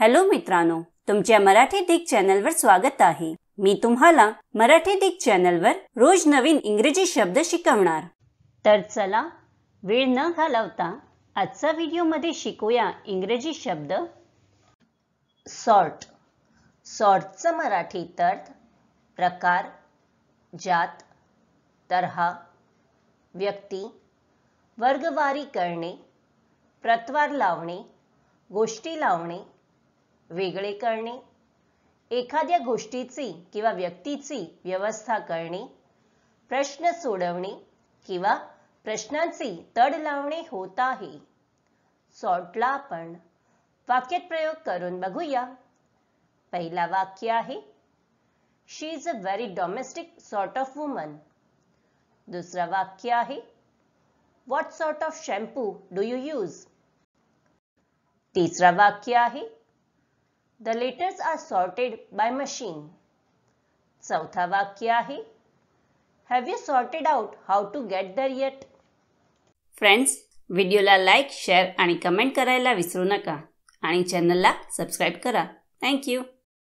hello मित्रांनो तुमच्या मराठी दिग चॅनलवर स्वागत आहे मी तुम्हाला मराठी दिग चॅनलवर रोज नवीन इंग्रजी शब्द शिकवणार तर चला वेळ न घालवता आजचा व्हिडिओमध्ये शिकूया इंग्रजी शब्द सॉर्ट सॉर्टचं मराठी तर्थ प्रकार जात तरहा व्यक्ती वर्गवारी करणे प्रतवार लावणे गोष्टी लावणे वेगळे करणे एखाद्या गोष्टीची किंवा व्यक्तीची व्यवस्था करणे प्रश्न सोडवणे किंवा प्रश्नांची तड लावणे होत आहे सॉर्टला आपण वाक्यात प्रयोग करून बघूया पहिला वाक्य आहे she is a very domestic sort of woman दुसरं वाक्य आहे what sort of shampoo do you use तिसरं वाक्य आहे the letters are sorted by machine चौथा वाक्य आहे have you sorted out how to get there yet friends व्हिडिओला लाईक शेअर आणि कमेंट करायला विसरू नका आणि चॅनलला सबस्क्राईब करा थँक्यू